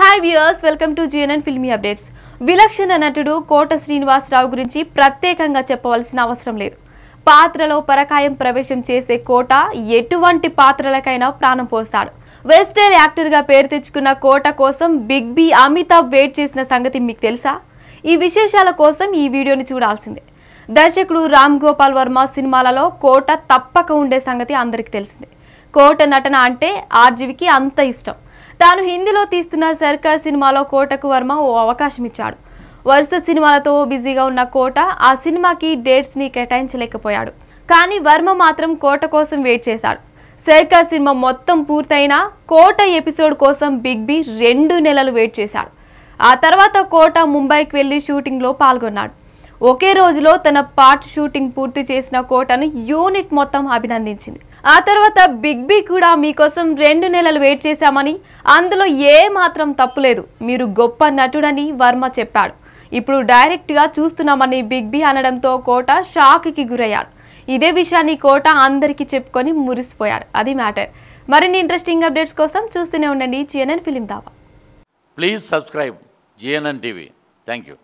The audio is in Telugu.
hi viewers welcome to GNN filmy updates విలక్షణ నటుడు కోట శ్రీనివాసరావు గురించి ప్రత్యేకంగా చెప్పవలసిన అవసరం లేదు పాత్రలో పరకాయం ప్రవేశం చేసే కోట ఎటువంటి పాత్రలకైనా ప్రాణం పోస్తాడు వెస్టైల్ యాక్టర్గా పేరు తెచ్చుకున్న కోట కోసం బిగ్ బి అమితాబ్ వెయిట్ చేసిన సంగతి మీకు తెలుసా ఈ విశేషాల కోసం ఈ వీడియోని చూడాల్సిందే దర్శకుడు రామ్ గోపాల్ వర్మ సినిమాలలో కోట తప్పక ఉండే సంగతి అందరికీ తెలిసిందే కోట నటన అంటే ఆర్జీవికి అంత ఇష్టం తాను హిందీలో తీస్తున్న సర్కార్ సినిమాలో కోటకు వర్మ ఓ అవకాశం ఇచ్చాడు వరుస సినిమాలతో బిజీగా ఉన్న కోట ఆ సినిమాకి డేట్స్ని కేటాయించలేకపోయాడు కానీ వర్మ మాత్రం కోట కోసం వెయిట్ చేశాడు సర్కార్ సినిమా మొత్తం పూర్తయినా కోట ఎపిసోడ్ కోసం బిగ్ బి రెండు నెలలు వెయిట్ చేశాడు ఆ తర్వాత కోట ముంబైకి వెళ్ళి షూటింగ్లో పాల్గొన్నాడు ఒకే రోజులో తన పార్ట్ షూటింగ్ పూర్తి చేసిన కోటను యూనిట్ మొత్తం అభినందించింది ఆ తర్వాత బిగ్ బి కూడా మీకోసం రెండు నెలలు వెయిట్ చేశామని అందులో ఏ మాత్రం తప్పులేదు మీరు గొప్ప నటుడని వర్మ చెప్పాడు ఇప్పుడు డైరెక్ట్గా చూస్తున్నామని బిగ్ బి అనడంతో కోట షాక్కి గురయ్యాడు ఇదే విషయాన్ని కోట అందరికీ చెప్పుకొని మురిసిపోయాడు అది మ్యాటర్ మరిన్ని ఇంట్రెస్టింగ్ అప్డేట్స్ కోసం చూస్తూనే ఉండండి జిఎన్ఎన్ ఫిలిం దావా please subscribe GNN TV thank you